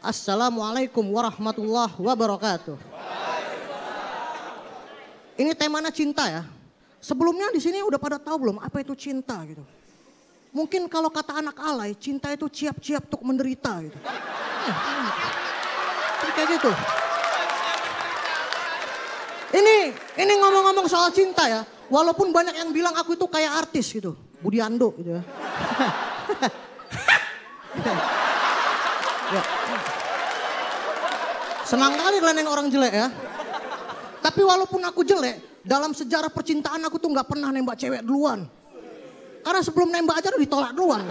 Assalamualaikum warahmatullahi wabarakatuh. Ini temanya cinta ya. Sebelumnya di sini udah pada tahu belum apa itu cinta gitu. Mungkin kalau kata anak alay, cinta itu siap-siap untuk menderita gitu. Eh, Kayak gitu. Ini ini ngomong-ngomong soal cinta ya. Walaupun banyak yang bilang aku itu kayak artis gitu. Budi Ando gitu ya. Ya. Senang kali kalian yang orang jelek ya. Tapi walaupun aku jelek, dalam sejarah percintaan aku tuh gak pernah nembak cewek duluan. Karena sebelum nembak aja udah ditolak duluan.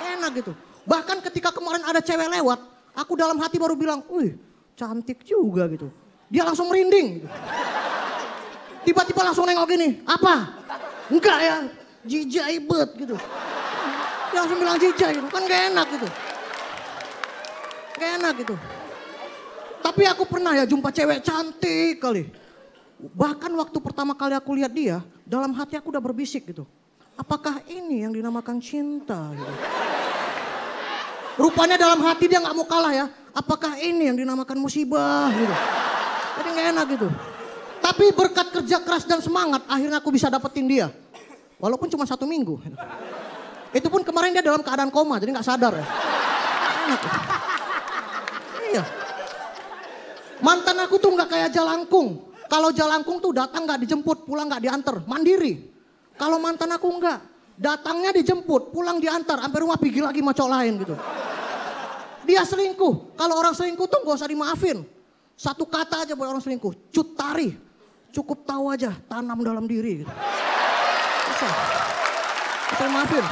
Enak gitu. Bahkan ketika kemarin ada cewek lewat, aku dalam hati baru bilang, wih cantik juga gitu. Dia langsung merinding. Tiba-tiba langsung nengok gini, apa? Enggak ya, jijai bet gitu. Dia langsung bilang jijai gitu, kan gak enak gitu kayak enak gitu. Tapi aku pernah ya jumpa cewek cantik kali. Bahkan waktu pertama kali aku lihat dia, dalam hati aku udah berbisik gitu. Apakah ini yang dinamakan cinta? Gitu. Rupanya dalam hati dia nggak mau kalah ya. Apakah ini yang dinamakan musibah? Gitu. Jadi nggak enak gitu. Tapi berkat kerja keras dan semangat, akhirnya aku bisa dapetin dia. Walaupun cuma satu minggu. Itu pun kemarin dia dalam keadaan koma, jadi nggak sadar ya. Enak. Gitu. Mantan aku tuh nggak kayak jalangkung. Kalau jalangkung tuh datang nggak dijemput, pulang nggak diantar, mandiri. Kalau mantan aku nggak, datangnya dijemput, pulang diantar, sampai rumah pergi lagi sama cowok lain gitu. Dia selingkuh. Kalau orang selingkuh tuh gak usah dimaafin. Satu kata aja buat orang selingkuh, cutari. Cukup tahu aja, tanam dalam diri. Gitu. Bisa. Usah maafin.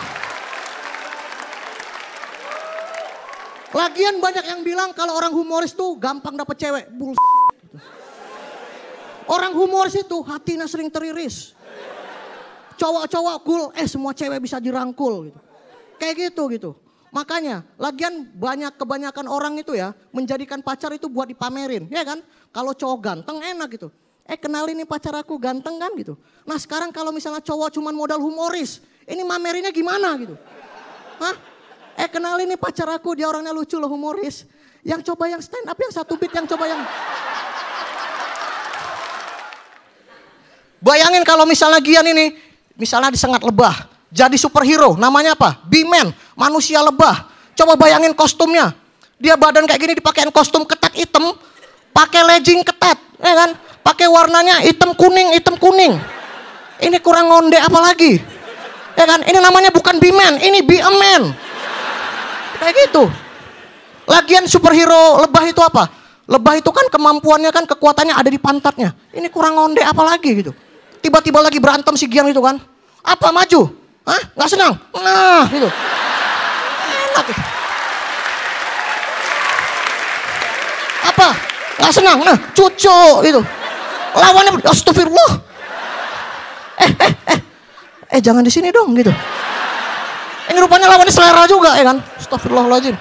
Lagian banyak yang bilang kalau orang humoris tuh gampang dapet cewek. Bullshit. Orang humoris itu hatinya sering teriris. Cowok-cowok cool, eh semua cewek bisa dirangkul. Gitu. Kayak gitu gitu. Makanya, lagian banyak kebanyakan orang itu ya, menjadikan pacar itu buat dipamerin, ya kan? Kalau cowok ganteng enak gitu. Eh kenalin nih pacar aku ganteng kan gitu. Nah sekarang kalau misalnya cowok cuman modal humoris, ini mamerinnya gimana gitu? Hah? Eh kenal ini pacar aku, dia orangnya lucu loh, humoris. Yang coba yang stand up, yang satu beat, yang coba yang... Bayangin kalau misalnya Gian ini, misalnya disengat lebah, jadi superhero, namanya apa? b manusia lebah. Coba bayangin kostumnya. Dia badan kayak gini dipakein kostum ketat hitam, pakai legging ketat, ya kan? Pakai warnanya hitam kuning, hitam kuning. Ini kurang ngondek apalagi? Ya kan? Ini namanya bukan b ini B-Man. Kayak gitu. Lagian superhero lebah itu apa? Lebah itu kan kemampuannya kan kekuatannya ada di pantatnya. Ini kurang onde apa lagi gitu. Tiba-tiba lagi berantem si Giang itu kan. Apa maju? Hah? Gak senang? Nah gitu. Enak. Apa? Gak senang? Nah cucu gitu. Lawannya astagfirullah. Eh, eh, eh. Eh jangan di sini dong gitu. Ini rupanya lawannya selera juga ya kan. Astagfirullahaladzim.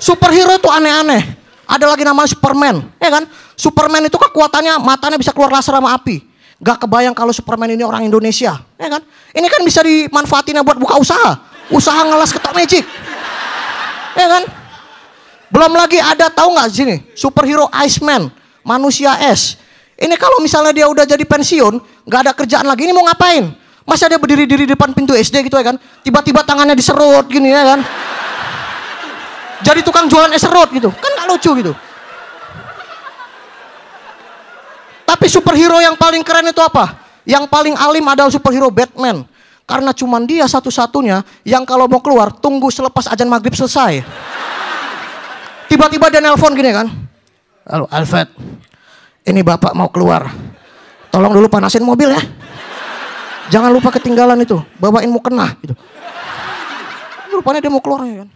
Superhero itu aneh-aneh. Ada lagi namanya Superman, ya kan? Superman itu kekuatannya matanya bisa keluar laser sama api. Gak kebayang kalau Superman ini orang Indonesia, ya kan? Ini kan bisa dimanfaatinnya buat buka usaha. Usaha ngelas ketok magic. Ya kan? Belum lagi ada tahu nggak sini superhero Iceman, manusia es. Ini kalau misalnya dia udah jadi pensiun, nggak ada kerjaan lagi, ini mau ngapain? Masih ada berdiri-diri depan pintu SD gitu ya kan. Tiba-tiba tangannya diserut gini ya kan. Jadi tukang jualan es serut gitu. Kan gak lucu gitu. Tapi superhero yang paling keren itu apa? Yang paling alim adalah superhero Batman. Karena cuman dia satu-satunya yang kalau mau keluar tunggu selepas ajan maghrib selesai. Tiba-tiba dia nelpon gini kan. Halo Alfred, ini bapak mau keluar. Tolong dulu panasin mobil ya. Jangan lupa ketinggalan itu, bawain mau kena gitu. Rupanya dia mau keluar ya kan.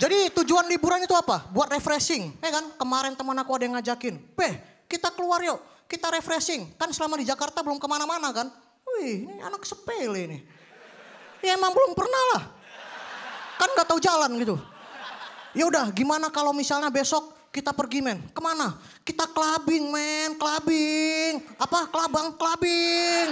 Jadi tujuan liburan itu apa? Buat refreshing, ya kan? Kemarin teman aku ada yang ngajakin, beh kita keluar yuk, kita refreshing. Kan selama di Jakarta belum kemana-mana kan? Wih, ini anak sepele ini Ya emang belum pernah lah. Kan nggak tahu jalan gitu. Ya udah, gimana kalau misalnya besok kita pergi men, kemana? Kita clubbing men, clubbing. Apa? Kelabang, clubbing.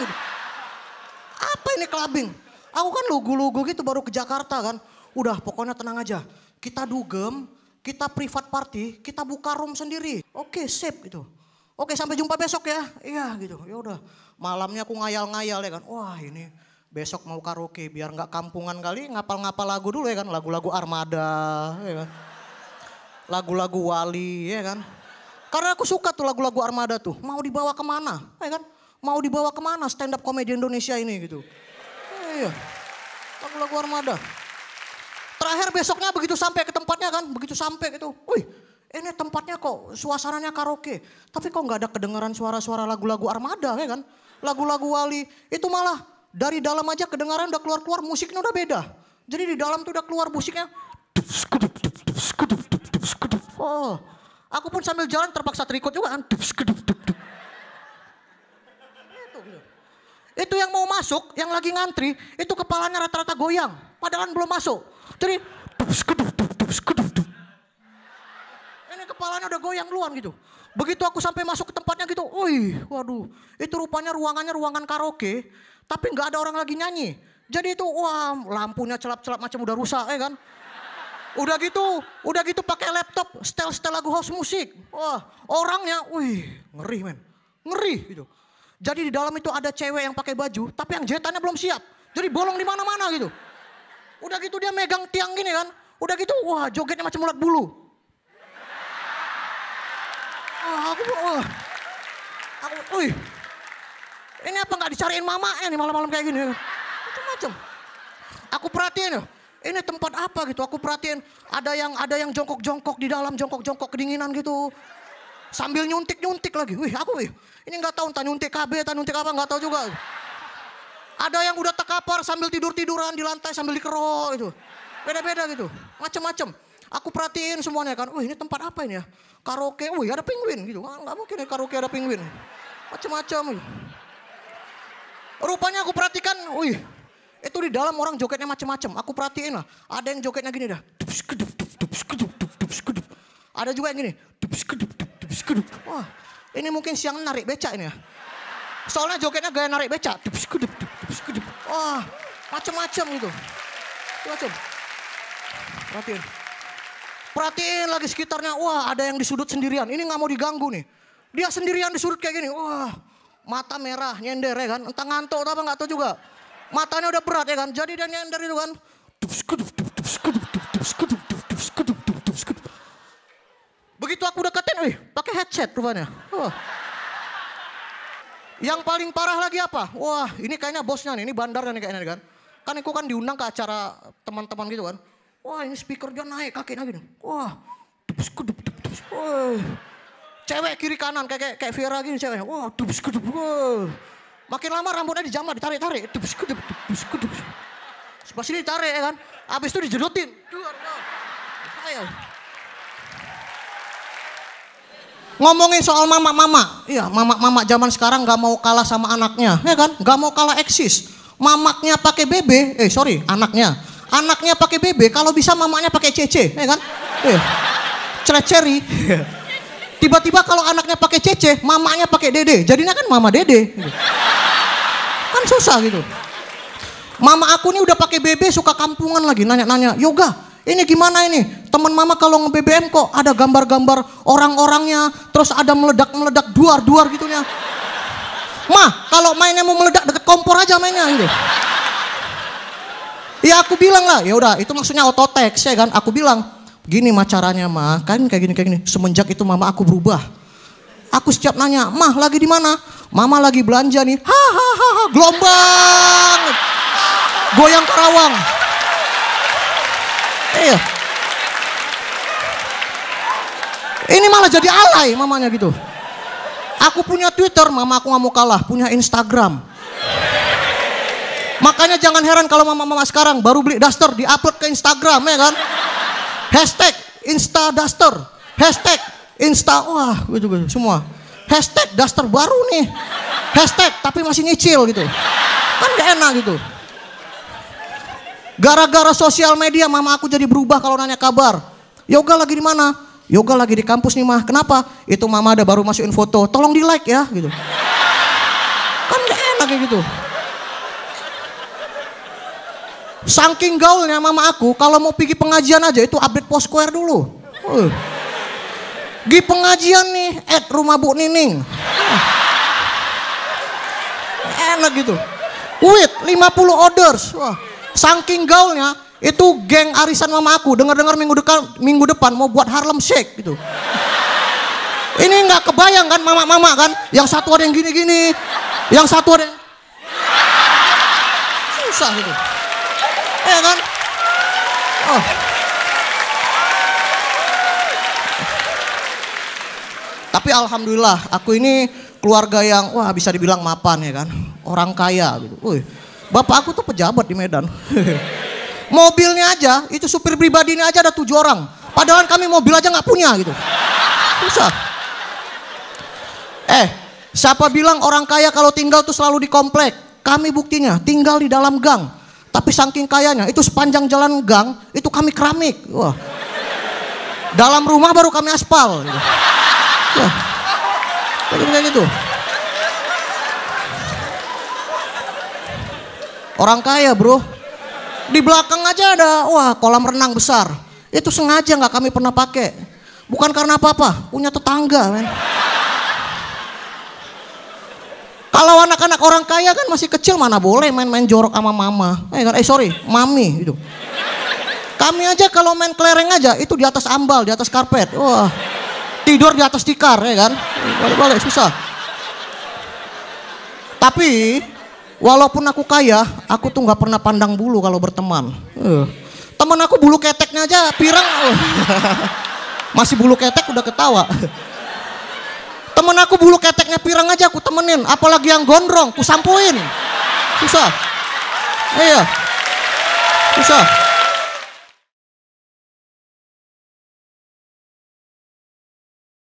Apa ini clubbing? Aku kan lugu-lugu gitu baru ke Jakarta kan. Udah pokoknya tenang aja. Kita dugem, kita privat party, kita buka room sendiri. Oke, sip gitu. Oke, sampai jumpa besok ya. Iya gitu. Ya udah. Malamnya aku ngayal-ngayal ya kan. Wah, ini besok mau karaoke biar nggak kampungan kali ngapal-ngapal lagu dulu ya kan lagu-lagu armada ya kan lagu-lagu wali ya kan. Karena aku suka tuh lagu-lagu armada tuh. Mau dibawa kemana? Ya kan? Mau dibawa kemana stand up komedi Indonesia ini gitu. Eh, iya. Lagu-lagu armada. Terakhir besoknya begitu sampai ke tempatnya kan. Begitu sampai gitu. Wih ini tempatnya kok suasananya karaoke. Tapi kok nggak ada kedengaran suara-suara lagu-lagu armada ya kan. Lagu-lagu wali. Itu malah dari dalam aja kedengaran udah keluar-keluar musiknya udah beda. Jadi di dalam tuh udah keluar musiknya. Dup, Oh, aku pun sambil jalan terpaksa terikut juga kan. Dup, dup, dup, Itu, gitu. itu yang mau masuk, yang lagi ngantri, itu kepalanya rata-rata goyang. Padahal belum masuk. Jadi, dup, dup, dup, dup, dup. Ini kepalanya udah goyang duluan gitu. Begitu aku sampai masuk ke tempatnya gitu, Uy, waduh, itu rupanya ruangannya ruangan karaoke, tapi nggak ada orang lagi nyanyi. Jadi itu, wah, lampunya celap-celap macam udah rusak, ya kan? Udah gitu, udah gitu pakai laptop, setel-setel lagu house musik. Wah, orangnya, wih, ngeri men. Ngeri gitu. Jadi di dalam itu ada cewek yang pakai baju, tapi yang jahitannya belum siap. Jadi bolong di mana-mana gitu. Udah gitu dia megang tiang gini kan. Udah gitu, wah jogetnya macam ulat bulu. Wah, aku, wah. Aku, wih. Ini apa nggak dicariin mama eh, nih malam-malam kayak gini. Macam-macam. Aku perhatiin ya ini tempat apa gitu. Aku perhatiin ada yang ada yang jongkok-jongkok di dalam, jongkok-jongkok kedinginan gitu. Sambil nyuntik-nyuntik lagi. Wih, aku wih. Ini nggak tahu entah nyuntik KB, entah nyuntik apa, nggak tahu juga. Ada yang udah tekapar sambil tidur-tiduran di lantai sambil dikerok gitu. Beda-beda gitu. Macem-macem. Aku perhatiin semuanya kan. Wih, ini tempat apa ini ya? Karaoke. Wih, ada penguin gitu. Nggak mungkin ya karaoke ada penguin. Macem-macem. Gitu. Rupanya aku perhatikan, wih, itu di dalam orang jogetnya macem-macem. Aku perhatiin lah. Ada yang jogetnya gini dah. Ada juga yang gini. Wah, ini mungkin siang narik becak ini ya. Soalnya jogetnya gaya narik becak. Wah, gitu. macem macam gitu. Macam. Perhatiin. Perhatiin lagi sekitarnya. Wah, ada yang di sudut sendirian. Ini nggak mau diganggu nih. Dia sendirian di sudut kayak gini. Wah, mata merah, nyender ya kan. Entah ngantuk atau apa nggak tahu juga matanya udah berat ya kan. Jadi dia nyender itu kan. Begitu aku deketin, wih, pakai headset rupanya. Oh. Yang paling parah lagi apa? Wah, ini kayaknya bosnya nih, ini bandarnya nih kayaknya nih kan. Kan aku kan diundang ke acara teman-teman gitu kan. Wah, ini speaker dia naik lagi nih. Wah. Wah. Cewek kiri kanan kayak kayak, kayak Viera gini cewek. Wah, tubus Wah. Makin lama rambutnya dijamah, ditarik-tarik. Sebelah sini ditarik ya kan. Habis itu dijedotin. Ya? Ngomongin soal mama-mama. Iya, mama-mama zaman sekarang gak mau kalah sama anaknya. Ya kan? Gak mau kalah eksis. Mamaknya pakai BB, Eh, sorry, anaknya. Anaknya pakai BB. Kalau bisa mamaknya pakai CC, Ya kan? Eh, iya. cereceri. Tiba-tiba kalau anaknya pakai cece, mamaknya pakai dede. Jadinya kan mama dede. Gitu susah gitu. Mama aku nih udah pakai BB suka kampungan lagi nanya-nanya, "Yoga, ini gimana ini? Teman mama kalau nge-BBM kok ada gambar-gambar orang-orangnya, terus ada meledak-meledak duar-duar ya. Ma, kalau mainnya mau meledak deket kompor aja mainnya ini, gitu. Ya aku bilang lah, ya udah itu maksudnya ototek ya kan. Aku bilang, gini macaranya caranya mah, kan kayak gini kayak gini. Semenjak itu mama aku berubah. Aku setiap nanya, mah lagi di mana? Mama lagi belanja nih. ha ha ha ha, gelombang. Goyang Karawang. Iya. Eh. Ini malah jadi alay mamanya gitu. Aku punya Twitter, mama aku nggak mau kalah. Punya Instagram. Makanya jangan heran kalau mama-mama sekarang baru beli duster, diupload ke Instagram ya kan. Hashtag Insta Duster. Hashtag Insta, wah gitu, gitu semua. Hashtag daster baru nih. Hashtag tapi masih nyicil gitu. Kan gak enak gitu. Gara-gara sosial media mama aku jadi berubah kalau nanya kabar. Yoga lagi di mana? Yoga lagi di kampus nih mah. Kenapa? Itu mama ada baru masukin foto. Tolong di like ya gitu. Kan gak enak kayak gitu. Saking gaulnya mama aku kalau mau pergi pengajian aja itu update post square dulu. Di pengajian nih, at rumah Bu Nining. Enak gitu. Wait, 50 orders. Wah, saking gaulnya, itu geng arisan mama aku dengar-dengar minggu depan minggu depan mau buat Harlem Shake gitu. Ini nggak kebayang kan mama-mama kan? Yang satu ada yang gini-gini, yang satu ada yang susah gitu. Eh kan? Oh. Tapi alhamdulillah aku ini keluarga yang wah bisa dibilang mapan ya kan. Orang kaya gitu. bapak aku tuh pejabat di Medan. Mobilnya aja, itu supir pribadinya aja ada tujuh orang. Padahal kami mobil aja nggak punya gitu. Bisa. Eh, siapa bilang orang kaya kalau tinggal tuh selalu di komplek? Kami buktinya tinggal di dalam gang. Tapi saking kayanya itu sepanjang jalan gang itu kami keramik. Wah. Dalam rumah baru kami aspal. Gitu lah. Tapi kayak gitu. Orang kaya bro. Di belakang aja ada, wah kolam renang besar. Itu sengaja nggak kami pernah pakai. Bukan karena apa-apa, punya tetangga men. Kalau anak-anak orang kaya kan masih kecil mana boleh main-main jorok sama mama. Eh, kan? eh sorry, mami itu. Kami aja kalau main kelereng aja itu di atas ambal, di atas karpet. Wah. Tidur di atas tikar ya kan. Balik-balik susah. Tapi walaupun aku kaya, aku tuh nggak pernah pandang bulu kalau berteman. Uh. Eh, Temen aku bulu keteknya aja pirang. Uh. Masih bulu ketek udah ketawa. Temen aku bulu keteknya pirang aja aku temenin, apalagi yang gondrong, aku sampuin. Susah. Iya. Susah.